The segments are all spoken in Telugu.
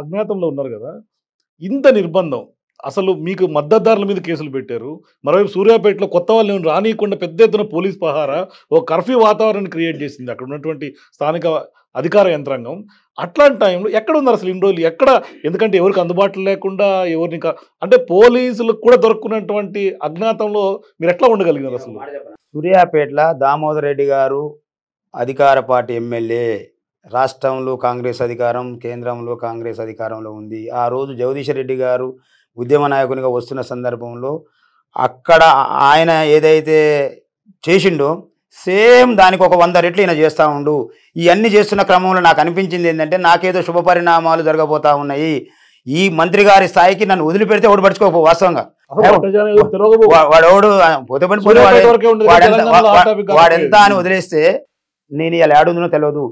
అజ్ఞాతంలో ఉన్నారు కదా ఇంత నిర్బంధం అసలు మీకు మద్దతుదారుల మీద కేసులు పెట్టారు మరోవైపు సూర్యాపేటలో కొత్త వాళ్ళు రానియకుండా పెద్ద ఎత్తున పోలీస్ పహార ఓ కర్ఫ్యూ వాతావరణాన్ని క్రియేట్ చేసింది అక్కడ ఉన్నటువంటి స్థానిక అధికార యంత్రాంగం అట్లాంటి టైంలో ఎక్కడ ఉన్నారు అసలు ఇన్ని రోజులు ఎక్కడ ఎందుకంటే ఎవరికి అందుబాటులో లేకుండా ఎవరిని అంటే పోలీసులకు కూడా దొరుకున్నటువంటి అజ్ఞాతంలో మీరు ఎట్లా ఉండగలిగినారు అసలు సూర్యాపేటలో దామోదర్ రెడ్డి గారు అధికార పార్టీ ఎమ్మెల్యే రాష్ట్రంలో కాంగ్రెస్ అధికారం కేంద్రంలో కాంగ్రెస్ అధికారంలో ఉంది ఆ రోజు జగదీశ్ రెడ్డి గారు ఉద్యమ నాయకునిగా వస్తున్న సందర్భంలో అక్కడ ఆయన ఏదైతే చేసిండో సేమ్ దానికి ఒక వంద రెట్లు ఈయన చేస్తూ ఉండు ఇవన్నీ చేస్తున్న క్రమంలో నాకు అనిపించింది ఏంటంటే నాకేదో శుభ పరిణామాలు జరగబోతా ఉన్నాయి ఈ మంత్రి గారి స్థాయికి నన్ను వదిలిపెడితే ఒకటి పడుచుకోపో వాస్తవంగా వాడోడు పోతే వాడెంత అని వదిలేస్తే నేను ఇలా ఏడుందో తెలియదు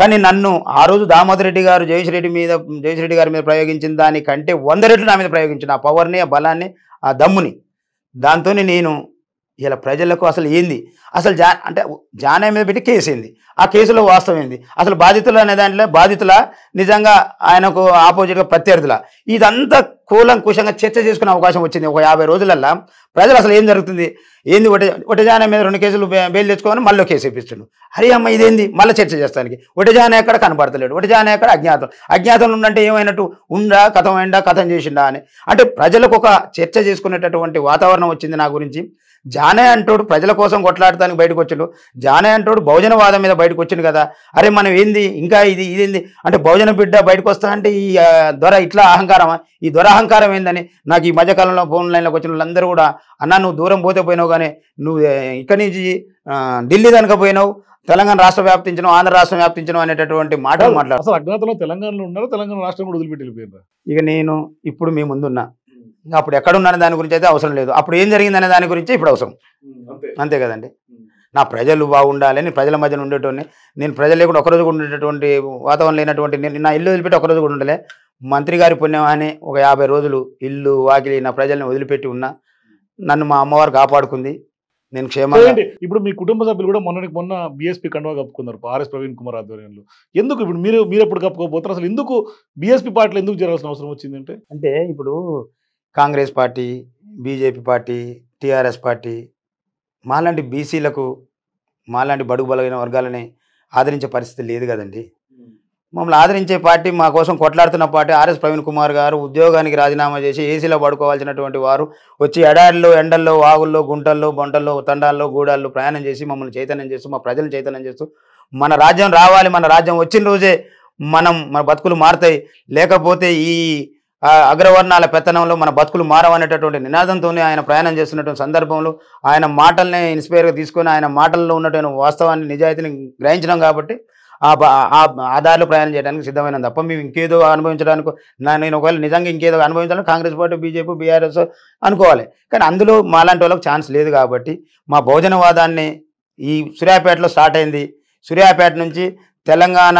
కానీ నన్ను ఆ రోజు దామోదర్ రెడ్డి గారు జయేష్ రెడ్డి మీద జయేష్ రెడ్డి గారి మీద ప్రయోగించిన దానికంటే వంద రెట్లు నా మీద ప్రయోగించిన ఆ పవర్ని ఆ బలాన్ని ఆ దమ్ముని దాంతో నేను ఇలా ప్రజలకు అసలు ఏంది అసలు జా అంటే జానే మీద పెట్టి ఏంది ఆ కేసులో వాస్తవం ఏంది అసలు బాధితులు అనే దాంట్లో బాధితుల నిజంగా ఆయనకు ఆపోజిట్గా ప్రత్యర్థుల ఇదంతా కూలంకుశంగా చర్చ చేసుకునే అవకాశం వచ్చింది ఒక యాభై రోజులల్లా ప్రజలు అసలు ఏం జరుగుతుంది ఏంది ఒకటి జాన మీద రెండు కేసులు బెయిల్ తెచ్చుకోవాలని మళ్ళీ కేసు ఇప్పిస్తుండు అరే అమ్మ ఇదేంది మళ్ళీ చర్చ చేస్తానికి జాన ఎక్కడ కనబడతలేడు ఒకటజాన ఎక్కడ అజ్ఞాతం అజ్ఞాతం ఉందంటే ఏమైనట్టు ఉండా కథం అయిందా కథం చేసిండా అని అంటే ప్రజలకు ఒక చర్చ చేసుకునేటటువంటి వాతావరణం వచ్చింది నా గురించి జానే అంటోడు ప్రజల కోసం కొట్లాడటానికి బయటకు వచ్చాడు జానే అంటోడు బహుజనవాదం మీద బయటకు వచ్చిండు కదా అరే మనం ఏంది ఇంకా ఇది ఏంది అంటే భోజన బిడ్డ బయటకు వస్తా అంటే ఈ దొర ఇట్లా అహంకారమా ఈ దొర అహంకారం ఏందని నాకు ఈ మధ్యకాలంలో ఫోన్ లైన్లోకి వచ్చిన వాళ్ళందరూ కూడా అన్న నువ్వు దూరం పోతే పోయినావు అని నువ్వు ఇక్కడి నుంచి ఢిల్లీ దానిక పోయినావు తెలంగాణ రాష్ట్ర వ్యాప్తించడం ఆంధ్ర రాష్ట్రం వ్యాప్తించడం అనేటటువంటి మాటలు మాట్లాడు తెలంగాణలో ఉన్నారు తెలంగాణ రాష్ట్రం కూడా ఇక నేను ఇప్పుడు మీ ముందున్నా అప్పుడు ఎక్కడున్నాను దాని గురించి అయితే అవసరం లేదు అప్పుడు ఏం జరిగిందనే దాని గురించి ఇప్పుడు అవసరం అంతే కదండి నా ప్రజలు బాగుండాలని ప్రజల మధ్యన ఉండేటువంటి నేను ప్రజలు లేకుండా ఒకరోజు కూడా ఉండేటటువంటి వాతావరణం లేనటువంటి నేను నా ఇల్లు వదిలిపెట్టి ఒకరోజు కూడా ఉండలే మంత్రి గారి పుణ్యం అని ఒక యాభై రోజులు ఇల్లు వాకిలి నా ప్రజల్ని వదిలిపెట్టి ఉన్నా నన్ను మా అమ్మవారు కాపాడుకుంది నేను క్షేమంగా ఇప్పుడు మీ కుటుంబ సభ్యులు కూడా మొన్న మొన్న బీఎస్పీ కండువా కప్పుకున్నారు ఆర్ఎస్ ప్రవీణ్ కుమార్ ఆధ్వర్యంలో ఎందుకు ఇప్పుడు మీరు మీరు ఎప్పుడు కప్పుకోబోతారు అసలు ఎందుకు బీఎస్పీ పార్టీలో ఎందుకు జరగాల్సిన అవసరం వచ్చిందంటే అంటే ఇప్పుడు Congress party BJP party TRS party మాలాంటి బీసీలకు మాలాంటి బడుగు బలమైన వర్గాలని ఆదరించే పరిస్థితి లేదు కదండి మమ్మల్ని ఆదరించే పార్టీ మా కోసం కొట్లాడుతున్న పార్టీ ఆర్ఎస్ ప్రవీణ్ కుమార్ గారు ఉద్యోగానికి రాజీనామా చేసి ఏసీలో పడుకోవాల్సినటువంటి వారు వచ్చి ఎడారిలో ఎండల్లో వాగుల్లో గుంటల్లో బొంటల్లో తండాల్లో గూడాల్లో ప్రయాణం చేసి మమ్మల్ని చైతన్యం చేస్తూ మా ప్రజలు చైతన్యం చేస్తూ మన రాజ్యం రావాలి మన రాజ్యం వచ్చిన రోజే మనం మన బతుకులు మారుతాయి లేకపోతే ఈ అగ్రవర్ణాల పెత్తనంలో మన బతుకులు మారవనేటటువంటి నినాదంతోనే ఆయన ప్రయాణం చేస్తున్నటువంటి సందర్భంలో ఆయన మాటల్ని ఇన్స్పైర్గా తీసుకొని ఆయన మాటల్లో ఉన్నటువంటి వాస్తవాన్ని నిజాయితీని గ్రహించడం కాబట్టి ఆ ఆధారాలు ప్రయాణం చేయడానికి సిద్ధమైన తప్ప మేము ఇంకేదో అనుభవించడానికి నేను ఒకవేళ నిజంగా ఇంకేదో అనుభవించాలని కాంగ్రెస్ పార్టీ బీజేపీ బీఆర్ఎస్ అనుకోవాలి కానీ అందులో మాలాంటి వాళ్ళకి ఛాన్స్ లేదు కాబట్టి మా భోజనవాదాన్ని ఈ సూర్యాపేటలో స్టార్ట్ అయింది సూర్యాపేట నుంచి తెలంగాణ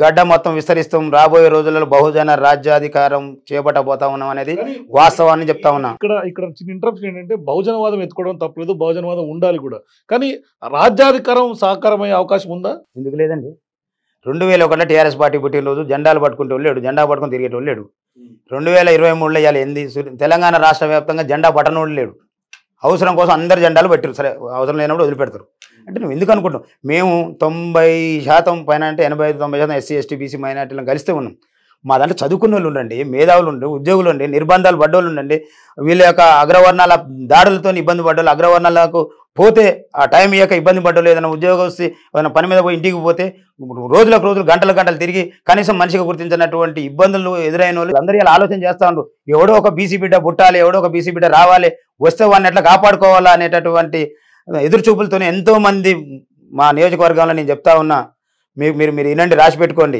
గడ్డ మొత్తం విస్తరిస్తాం రాబోయే రోజులలో బహుజన రాజ్యాధికారం చేపట్టబోతా ఉన్నాం అనేది వాస్తవాన్ని చెప్తా ఉన్నా ఇక్కడ ఇక్కడ చిన్న ఇంటరప్షన్ ఏంటంటే బహుజనవాదం ఎత్తుకోవడం తప్పలేదు బహుజనవాదం ఉండాలి కూడా కానీ రాజ్యాధికారం సాకారమయ్యే అవకాశం ఉందా ఎందుకు లేదండి రెండు వేల ఒకటిలో టీఆర్ఎస్ పార్టీ పుట్టిన రోజు జెండాలు పట్టుకుంటూ వెళ్ళాడు జెండా పట్టుకుని తిరిగే వెళ్ళాడు రెండు వేల ఇరవై మూడులో ఇవాళ ఎంది తెలంగాణ రాష్ట్ర వ్యాప్తంగా జెండా పట్టణం లేడు అవసరం కోసం అందరు జెండాలు పెట్టరు సరే అవసరం లేనప్పుడు వదిలిపెడతారు అంటే నువ్వు ఎందుకు అనుకుంటున్నావు మేము తొంభై శాతం పైన అంటే ఎనభై ఐదు తొంభై శాతం ఎస్సీ ఎస్టీ బీసీ మైనార్టీలను కలిస్తే ఉన్నాం మా దాంట్లో చదువుకున్న వాళ్ళు ఉండండి మేధావులు ఉండి ఉద్యోగులు ఉండి నిర్బంధాలు పడ్డోళ్ళు ఉండండి వీళ్ళ యొక్క అగ్రవర్ణాల దాడులతో ఇబ్బంది పడ్డోళ్ళు అగ్రవర్ణాలకు పోతే ఆ టైం ఇయ్యక ఇబ్బంది పడ్డోళ్ళు ఏదైనా ఉద్యోగం వస్తే ఏదైనా పని మీద పోయి ఇంటికి పోతే రోజులకు రోజులు గంటల గంటలు తిరిగి కనీసం మనిషికి గుర్తించినటువంటి ఇబ్బందులు ఎదురైన వాళ్ళు అందరూ ఇలా ఆలోచన చేస్తాను ఎవడో ఒక బీసీ బిడ్డ పుట్టాలి ఎవడో ఒక బీసీ బిడ్డ రావాలి వస్తే వాడిని ఎట్లా కాపాడుకోవాలా అనేటటువంటి ఎదురుచూపులతోనే ఎంతోమంది మా నియోజకవర్గంలో నేను చెప్తా ఉన్నా మీరు మీరు మీరు వినండి రాసి పెట్టుకోండి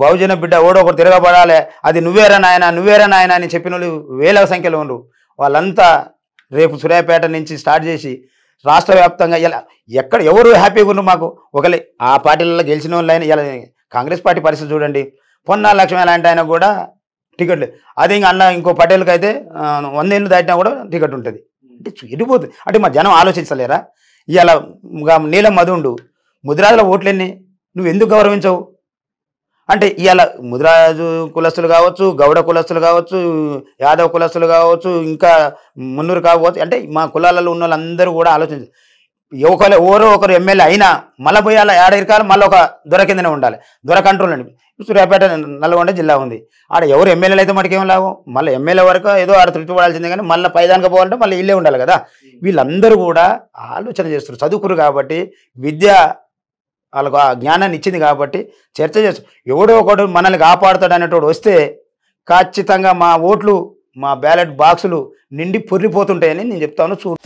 బహుజన బిడ్డ ఓడొకరు తిరగబడాలి అది నువ్వేరా నాయన నువ్వేరా నాయన అని చెప్పిన వాళ్ళు వేల సంఖ్యలో ఉండు వాళ్ళంతా రేపు సురేపేట నుంచి స్టార్ట్ చేసి రాష్ట్ర వ్యాప్తంగా ఇలా ఎక్కడ ఎవరు హ్యాపీగా ఉన్నారు మాకు ఒకళ్ళు ఆ పార్టీలలో గెలిచిన వాళ్ళైనా ఇలా కాంగ్రెస్ పార్టీ పరిస్థితి చూడండి పొన్నా లక్ష్మి లాంటి ఆయన కూడా టికెట్లు అదే ఇంకా అన్న ఇంకో పటేల్కి అయితే వందేళ్ళు దాటినా కూడా టికెట్ ఉంటుంది అంటే చెడిపోతుంది అంటే మా జనం ఆలోచించలేరా ఇలా నీలం మధుండు ముదిరాజుల ఓట్లన్నీ నువ్వు ఎందుకు గౌరవించవు అంటే ఇవాళ ముదిరాజు కులస్తులు కావచ్చు గౌడ కులస్తులు కావచ్చు యాదవ్ కులస్తులు కావచ్చు ఇంకా మున్నూరు కావచ్చు అంటే మా కులాలలో ఉన్న వాళ్ళందరూ కూడా ఆలోచించారు ఒకరు ఎవరో ఒకరు ఎమ్మెల్యే అయినా మళ్ళీ పోయాల అలా మళ్ళీ ఒక దొర కిందనే ఉండాలి దొర కంట్రోల్ అండి సూర్యాపేట నల్గొండ జిల్లా ఉంది ఆడ ఎవరు ఎమ్మెల్యేలు అయితే మనకేం లాభం మళ్ళీ ఎమ్మెల్యే వరకు ఏదో ఆడ తృప్తి పడాల్సిందే కానీ మళ్ళీ పైదానికి పోవాలంటే మళ్ళీ ఇల్లే ఉండాలి కదా వీళ్ళందరూ కూడా ఆలోచన చేస్తారు చదువుకురు కాబట్టి విద్య వాళ్ళకు ఆ జ్ఞానాన్ని ఇచ్చింది కాబట్టి చర్చ చేసు ఎవడో ఒకడు మనల్ని కాపాడుతాడు అనేటోడు వస్తే ఖచ్చితంగా మా ఓట్లు మా బ్యాలెట్ బాక్సులు నిండి పొర్రిపోతుంటాయని నేను చెప్తాను చూ